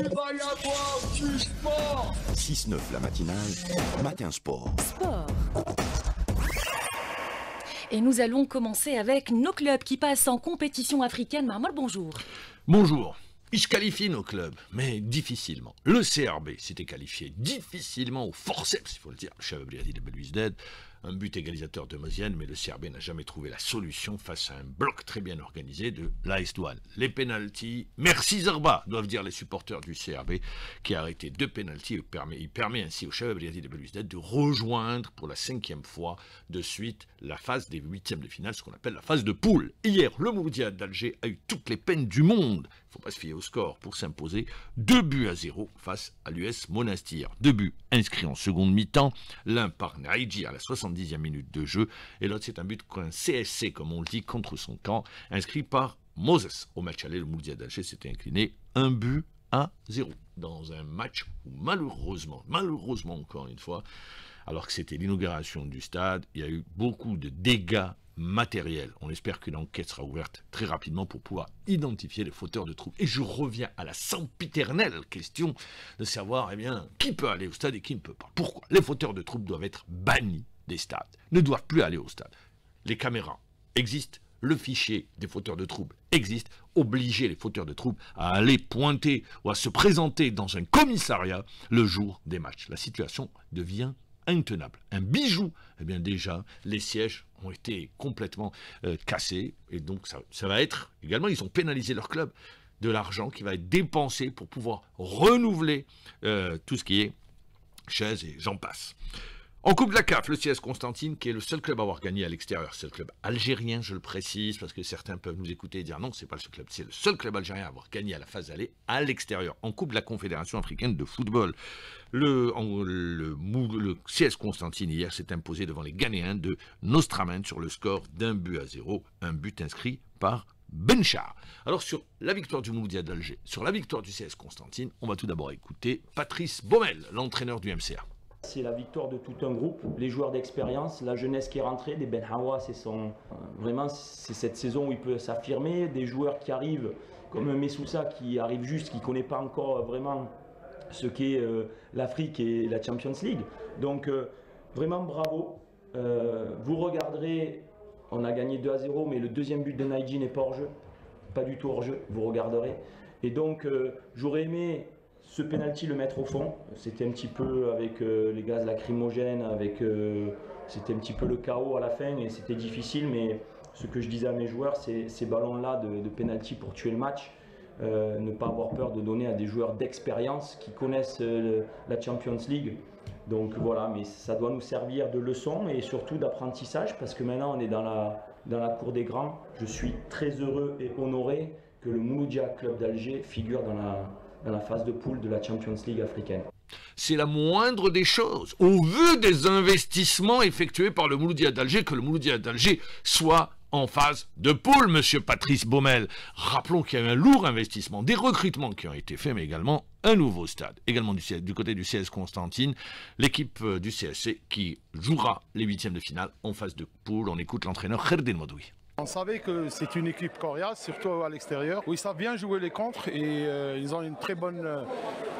Il va y 6-9 la matinale, matin sport. Sport et nous allons commencer avec nos clubs qui passent en compétition africaine. Marmol, bonjour. Bonjour. Ils se qualifient nos clubs, mais difficilement. Le CRB s'était qualifié difficilement au forceps, il faut le dire. de un but égalisateur de Mosienne, mais le CRB n'a jamais trouvé la solution face à un bloc très bien organisé de l'AS Les pénalties, merci Zarba, doivent dire les supporters du CRB, qui a arrêté deux pénalties. Il permet, il permet ainsi au chef de Belouizdad de rejoindre pour la cinquième fois de suite la phase des huitièmes de finale, ce qu'on appelle la phase de poule. Hier, le Moudia d'Alger a eu toutes les peines du monde il ne faut pas se fier au score pour s'imposer. Deux buts à zéro face à l'US Monastir. Deux buts inscrits en seconde mi-temps. L'un par Naiji à la 70e minute de jeu. Et l'autre, c'est un but un CSC, comme on le dit, contre son camp, inscrit par Moses. Au match aller, le Moudia d'Alger s'était incliné un but à zéro dans un match où malheureusement, malheureusement encore une fois, alors que c'était l'inauguration du stade, il y a eu beaucoup de dégâts matériel. On espère qu'une enquête sera ouverte très rapidement pour pouvoir identifier les fauteurs de troubles. Et je reviens à la sempiternelle question de savoir eh bien, qui peut aller au stade et qui ne peut pas. Pourquoi Les fauteurs de troubles doivent être bannis des stades, ne doivent plus aller au stade. Les caméras existent, le fichier des fauteurs de troubles existe, obliger les fauteurs de troubles à aller pointer ou à se présenter dans un commissariat le jour des matchs. La situation devient intenable, un bijou, eh bien déjà, les sièges ont été complètement euh, cassés. Et donc, ça, va être, également, ils ont pénalisé leur club de l'argent qui va être dépensé pour pouvoir renouveler euh, tout ce qui est chaises et j'en passe. En Coupe de la CAF, le CS Constantine, qui est le seul club à avoir gagné à l'extérieur, c'est le club algérien, je le précise, parce que certains peuvent nous écouter et dire non, c'est pas le seul club, c'est le seul club algérien à avoir gagné à la phase allée à l'extérieur, en Coupe de la Confédération africaine de football. Le, CS Constantine, hier, s'est imposé devant les Ghanéens de Nostramen sur le score d'un but à zéro, un but inscrit par Benchar. Alors sur la victoire du Moudia d'Alger, sur la victoire du CS Constantine, on va tout d'abord écouter Patrice Baumel, l'entraîneur du MCA. C'est la victoire de tout un groupe, les joueurs d'expérience, la jeunesse qui est rentrée, des Ben Hawa, c'est son... Euh, vraiment c'est cette saison où il peut s'affirmer, des joueurs qui arrivent, comme Messoussa qui arrive juste, qui ne connaît pas encore vraiment ce qu'est euh, l'Afrique et la Champions League. Donc euh, vraiment bravo, vous regarderez, on a gagné 2 à 0, mais le deuxième but de Naiji n'est pas hors jeu, pas du tout hors jeu, vous regarderez. Et donc j'aurais aimé ce penalty le mettre au fond. C'était un petit peu avec euh, les gaz lacrymogènes, avec euh, c'était un petit peu le chaos à la fin et c'était difficile. Mais ce que je disais à mes joueurs, c'est ces ballons-là de, de penalty pour tuer le match. Euh, ne pas avoir peur de donner à des joueurs d'expérience qui connaissent la Champions League. Donc voilà, mais ça doit nous servir de leçon et surtout d'apprentissage parce que maintenant on est dans la, dans la cour des grands. Je suis très heureux et honoré que le Mouloudia Club d'Alger figure dans la, dans la phase de poule de la Champions League africaine. C'est la moindre des choses. Au vu des investissements effectués par le Mouloudia d'Alger, que le Mouloudia d'Alger soit en phase de poule, monsieur Patrice Baumel. Rappelons qu'il y a eu un lourd investissement, des recrutements qui ont été faits, mais également un nouveau stade. Également du, côté du CS Constantine, l'équipe euh, du CSC qui jouera les huitièmes de finale en phase de poule. On écoute l'entraîneur Kherdin Modoui. On savait que c'est une équipe coriace, surtout à l'extérieur, où ils savent bien jouer les contres et euh, ils ont une très bonne euh,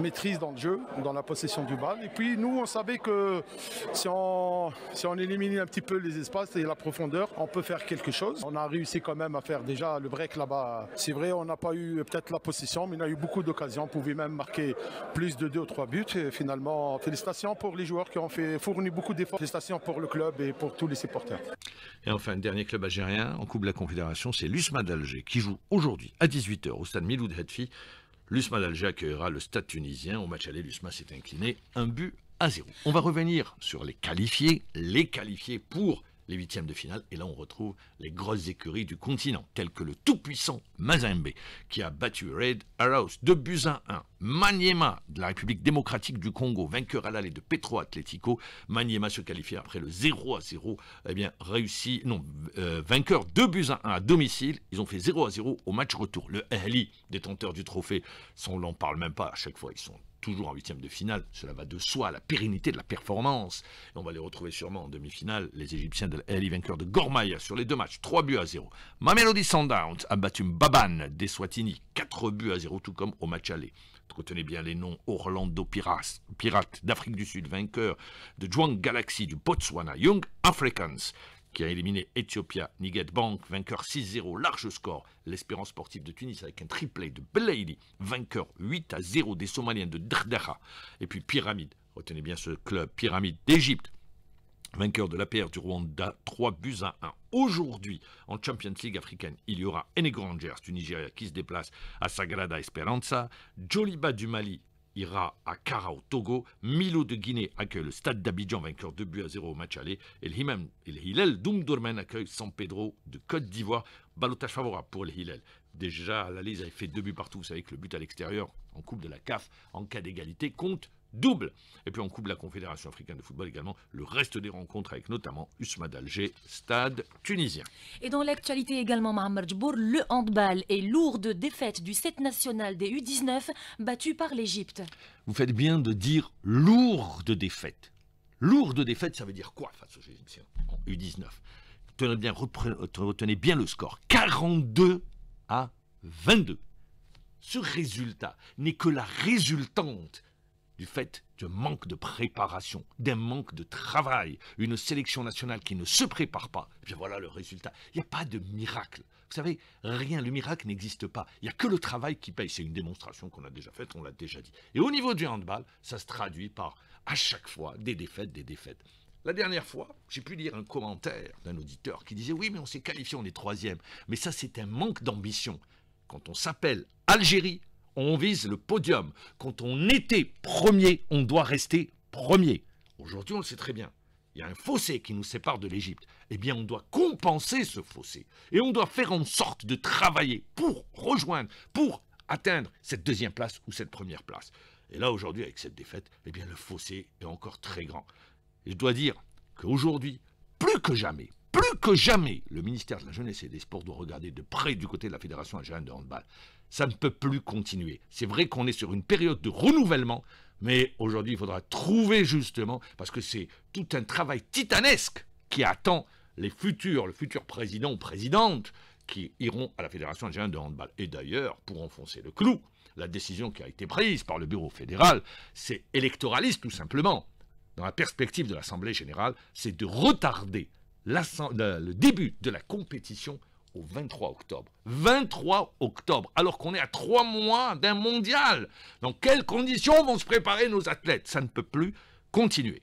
maîtrise dans le jeu, dans la possession du bal. Et puis nous, on savait que si on, si on élimine un petit peu les espaces et la profondeur, on peut faire quelque chose. On a réussi quand même à faire déjà le break là-bas. C'est vrai, on n'a pas eu peut-être la possession, mais on a eu beaucoup d'occasions. On pouvait même marquer plus de deux ou trois buts. finalement, félicitations pour les joueurs qui ont fait, fourni beaucoup d'efforts. Félicitations pour le club et pour tous les supporters. Et enfin, dernier club algérien, Coupe de la Confédération, c'est l'USMA d'Alger qui joue aujourd'hui à 18h au stade Miloud Hedfi. L'USMA d'Alger accueillera le stade tunisien. Au match aller, l'USMA s'est incliné un but à zéro. On va revenir sur les qualifiés, les qualifiés pour les huitièmes de finale. Et là, on retrouve les grosses écuries du continent, telles que le tout-puissant Mazembe, qui a battu Red Arrows 2 buts à 1. Maniema, de la République démocratique du Congo, vainqueur à l'aller de Petro Atlético. Maniema se qualifie après le 0 à 0, et eh bien, réussi, non, euh, vainqueur 2 buts à 1 à domicile. Ils ont fait 0 à 0 au match retour. Le Ali détenteur du trophée, on n'en parle même pas, à chaque fois, ils sont toujours en huitième de finale. Cela va de soi, la pérennité de la performance. on va les retrouver sûrement en demi-finale. Les Égyptiens de vainqueur vainqueurs de Gormaya, sur les deux matchs, 3 buts à 0. Mamelody Sundowns a battu Mbaban des Swatini, 4 buts à 0, tout comme au match aller. Retenez bien les noms Orlando Pirates, Pirates d'Afrique du Sud, vainqueur de Juan Galaxy du Botswana, Young Africans qui a éliminé Ethiopia, Niget Bank, vainqueur 6-0, large score. L'Espérance sportive de Tunis avec un triplé de Belaïli, vainqueur 8-0 des Somaliens de Dardara. Et puis Pyramide, retenez bien ce club, Pyramide d'Égypte, vainqueur de l'APR du Rwanda, 3 buts à 1. Aujourd'hui, en Champions League africaine, il y aura Enego Rangers du Nigeria qui se déplace à Sagrada Esperanza, Joliba du Mali ira à Kara au Togo. Milo de Guinée accueille le stade d'Abidjan, vainqueur 2 buts à 0 au match aller. Et le, Himam, et le Hillel accueille San Pedro de Côte d'Ivoire. Balotage favorable pour le Hillel. Déjà, lalise avait fait deux buts partout. Vous savez que le but à l'extérieur, en Coupe de la CAF, en cas d'égalité, compte double. Et puis on coupe la Confédération africaine de football également le reste des rencontres avec notamment Usma d'Alger, stade tunisien. Et dans l'actualité également, Mohamed le handball et lourde défaite du 7 national des U19 battu par l'Égypte. Vous faites bien de dire lourde défaite. Lourde défaite, ça veut dire quoi face aux Égyptiens en U19 Tenez bien, retenez bien le score 42 à 22. Ce résultat n'est que la résultante du fait d'un manque de préparation, d'un manque de travail, une sélection nationale qui ne se prépare pas. Et eh bien voilà le résultat. Il n'y a pas de miracle. Vous savez, rien, le miracle n'existe pas. Il n'y a que le travail qui paye. C'est une démonstration qu'on a déjà faite, on l'a déjà dit. Et au niveau du handball, ça se traduit par, à chaque fois, des défaites, des défaites. La dernière fois, j'ai pu lire un commentaire d'un auditeur qui disait Oui, mais on s'est qualifié, on est troisième. Mais ça, c'est un manque d'ambition. Quand on s'appelle Algérie, on vise le podium. Quand on était premier, on doit rester premier. Aujourd'hui, on le sait très bien. Il y a un fossé qui nous sépare de l'Égypte. Eh bien, on doit compenser ce fossé. Et on doit faire en sorte de travailler pour rejoindre, pour atteindre cette deuxième place ou cette première place. Et là, aujourd'hui, avec cette défaite, eh bien, le fossé est encore très grand. je dois dire qu'aujourd'hui, plus que jamais, plus que jamais, le ministère de la Jeunesse et des Sports doit regarder de près du côté de la Fédération algérienne de handball. Ça ne peut plus continuer. C'est vrai qu'on est sur une période de renouvellement, mais aujourd'hui, il faudra trouver justement, parce que c'est tout un travail titanesque qui attend les futurs, le futur président ou présidente qui iront à la Fédération algérienne de handball. Et d'ailleurs, pour enfoncer le clou, la décision qui a été prise par le bureau fédéral, c'est électoraliste tout simplement. Dans la perspective de l'Assemblée générale, c'est de retarder le début de la compétition au 23 octobre. 23 octobre, alors qu'on est à trois mois d'un mondial. Dans quelles conditions vont se préparer nos athlètes Ça ne peut plus continuer.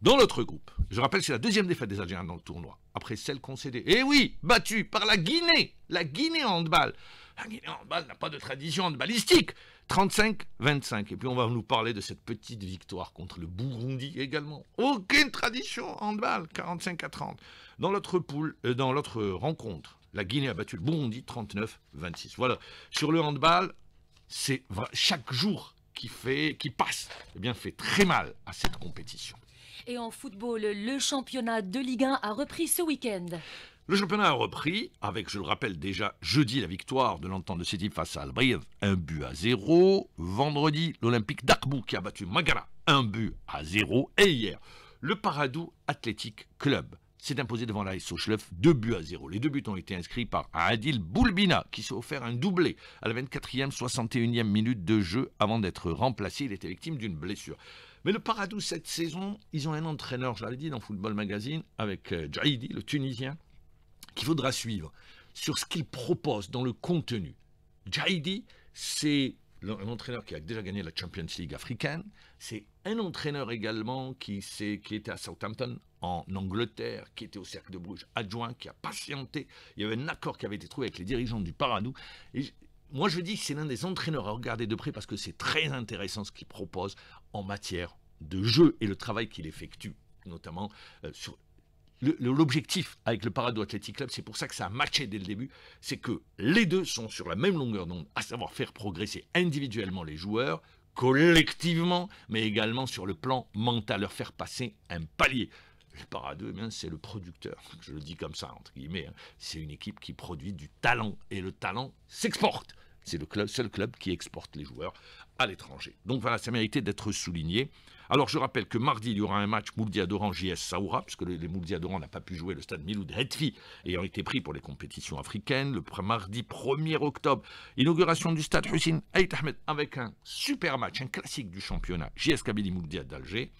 Dans notre groupe, je rappelle, que c'est la deuxième défaite des Algériens dans le tournoi, après celle concédée. Et eh oui, battue par la Guinée, la Guinée en handball. La Guinée-Handball n'a pas de tradition handballistique. 35-25. Et puis on va nous parler de cette petite victoire contre le Burundi également. Aucune tradition handball, 45 30. Dans l'autre poule, euh, dans l'autre rencontre, la Guinée a battu le Burundi 39-26. Voilà. Sur le handball, c'est chaque jour qui fait, qui passe, et eh bien fait très mal à cette compétition. Et en football, le championnat de Ligue 1 a repris ce week-end. Le championnat a repris avec, je le rappelle déjà, jeudi la victoire de l'entente de City face à Albrive, un but à zéro. Vendredi, l'Olympique d'Akbou qui a battu Magala, un but à zéro. Et hier, le Paradou Athletic Club s'est imposé devant la Schleff, deux buts à zéro. Les deux buts ont été inscrits par Adil Boulbina, qui s'est offert un doublé à la 24e, 61e minute de jeu avant d'être remplacé. Il était victime d'une blessure. Mais le Paradou, cette saison, ils ont un entraîneur, je l'avais dit dans Football Magazine, avec euh, Jaidi, le Tunisien, qu'il faudra suivre sur ce qu'il propose dans le contenu. Jaidi, c'est un entraîneur qui a déjà gagné la Champions League africaine. C'est un entraîneur également qui, qui était à Southampton, en Angleterre, qui était au Cercle de Bruges adjoint, qui a patienté. Il y avait un accord qui avait été trouvé avec les dirigeants du Paradou. Et moi, je dis que c'est l'un des entraîneurs à regarder de près parce que c'est très intéressant ce qu'il propose en matière de jeu et le travail qu'il effectue, notamment euh, sur l'objectif avec le Parado Athletic Club, c'est pour ça que ça a matché dès le début, c'est que les deux sont sur la même longueur d'onde, à savoir faire progresser individuellement les joueurs, collectivement, mais également sur le plan mental, leur faire passer un palier. Le Parado, eh c'est le producteur, je le dis comme ça, entre guillemets, hein. c'est une équipe qui produit du talent, et le talent s'exporte. C'est le seul club qui exporte les joueurs à l'étranger. Donc voilà, ça méritait d'être souligné. Alors je rappelle que mardi, il y aura un match Mouldia-Doran JS Saoura, puisque les Mouldia Doran n'a pas pu jouer le stade Miloud Hetfi, ayant été pris pour les compétitions africaines. Le mardi 1er octobre, inauguration du stade Hussein Ait Ahmed avec un super match, un classique du championnat, JS Kabili Mouldia d'Alger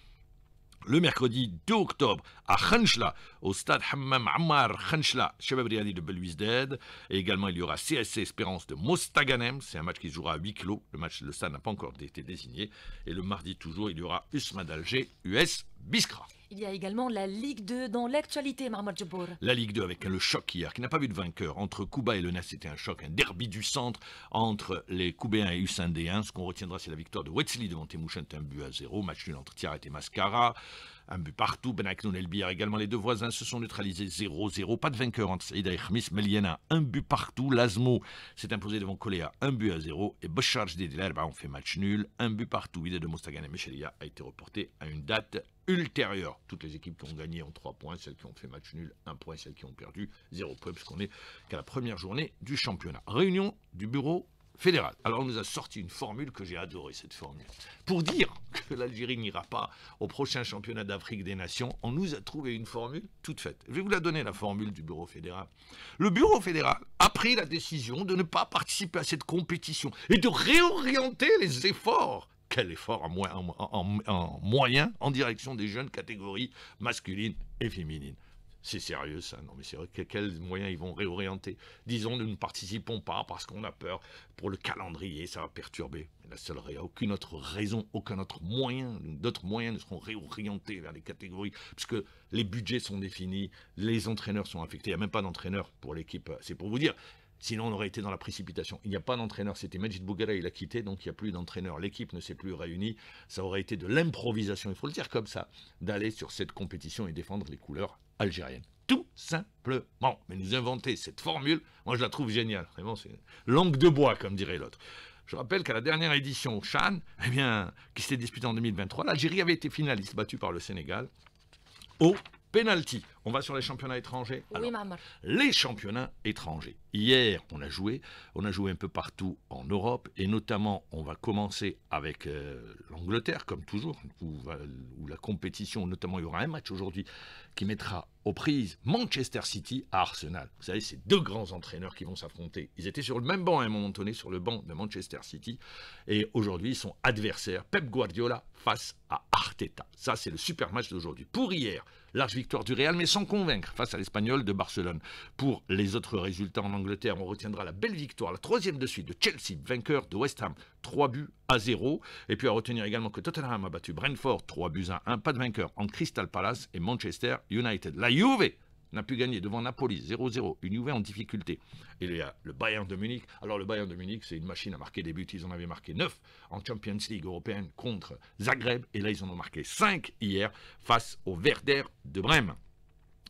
le mercredi 2 octobre à Khanchla, au stade Hammam Ammar Khanchla, Chebab de Belouizdad. Et également, il y aura CSC Espérance de Mostaganem. C'est un match qui se jouera à 8 clos, Le match, stade n'a pas encore été désigné. Et le mardi, toujours, il y aura Usman d'Alger, US Biskra. Il y a également la Ligue 2 dans l'actualité, Marmot La Ligue 2 avec le choc hier, qui n'a pas vu de vainqueur entre Cuba et le nass C'était un choc, un derby du centre entre les Cubains et Usindéens. Ce qu'on retiendra, c'est la victoire de Wetzli devant Temouchent, un but à zéro. Match nul entre Tiaret et Mascara. Un but partout. Benaknoun et également. Les deux voisins se sont neutralisés 0-0. Pas de vainqueur entre Saïda et Khmis. Meliana, un but partout. Lazmo s'est imposé devant Coléa, un but à zéro. Et Boschard Didiler, bah, on fait match nul. Un but partout. L'idée de Mostagan et a été reporté à une date ultérieure. Toutes les équipes qui ont gagné en 3 points, celles qui ont fait match nul, 1 point, celles qui ont perdu, 0 point, puisqu'on est qu'à la première journée du championnat. Réunion du bureau fédéral. Alors on nous a sorti une formule que j'ai adorée, cette formule. Pour dire que l'Algérie n'ira pas au prochain championnat d'Afrique des Nations, on nous a trouvé une formule toute faite. Je vais vous la donner, la formule du bureau fédéral. Le bureau fédéral a pris la décision de ne pas participer à cette compétition et de réorienter les efforts quel effort en, moyens en, moyen en direction des jeunes catégories masculines et féminines. C'est sérieux ça, non mais c'est vrai, quels moyens ils vont réorienter Disons, nous ne participons pas parce qu'on a peur pour le calendrier, ça va perturber. la seule raison, aucune autre raison, aucun autre moyen, d'autres moyens ne seront réorientés vers les catégories, puisque les budgets sont définis, les entraîneurs sont affectés, il n'y a même pas d'entraîneur pour l'équipe, c'est pour vous dire. Sinon, on aurait été dans la précipitation. Il n'y a pas d'entraîneur. C'était Majid Bougala, il a quitté, donc il n'y a plus d'entraîneur. L'équipe ne s'est plus réunie. Ça aurait été de l'improvisation, il faut le dire comme ça, d'aller sur cette compétition et défendre les couleurs algériennes. Tout simplement. Mais nous inventer cette formule, moi je la trouve géniale. Vraiment, c'est langue de bois, comme dirait l'autre. Je rappelle qu'à la dernière édition au Chan, eh bien, qui s'est disputée en 2023, l'Algérie avait été finaliste, battue par le Sénégal, au penalty. On va sur les championnats étrangers. les championnats étrangers. Hier, on a joué. On a joué un peu partout en Europe. Et notamment, on va commencer avec euh, l'Angleterre, comme toujours, où, la compétition, notamment, il y aura un match aujourd'hui qui mettra aux prises Manchester City à Arsenal. Vous savez, c'est deux grands entraîneurs qui vont s'affronter. Ils étaient sur le même banc à un moment donné, sur le banc de Manchester City. Et aujourd'hui, ils sont adversaires. Pep Guardiola face à Arteta. Ça, c'est le super match d'aujourd'hui. Pour hier, large victoire du Real, mais sans convaincre face à l'Espagnol de Barcelone. Pour les autres résultats en Angleterre, on retiendra la belle victoire, la troisième de suite de Chelsea, vainqueur de West Ham, 3 buts à 0. Et puis à retenir également que Tottenham a battu Brentford, 3 buts à 1, pas de vainqueur en Crystal Palace et Manchester United. La Juve n'a pu gagner devant Napoli 0-0, une nouvelle en difficulté. Et il y a le Bayern de Munich. Alors le Bayern de Munich, c'est une machine à marquer des buts. Ils en avaient marqué 9 en Champions League européenne contre Zagreb. Et là, ils en ont marqué 5 hier face au Werder de Brême.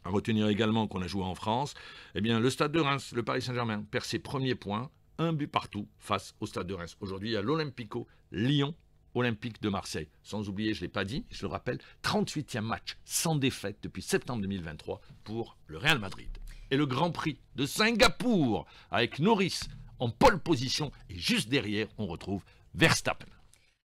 À retenir également qu'on a joué en France, eh bien, le Stade de Reims, le Paris Saint-Germain, perd ses premiers points un but partout face au Stade de Reims. Aujourd'hui, il y a l'Olympico Lyon Olympique de Marseille. Sans oublier, je ne l'ai pas dit, je le rappelle, 38e match sans défaite depuis septembre 2023 pour le Real Madrid. Et le Grand Prix de Singapour avec Norris en pole position et juste derrière, on retrouve Verstappen.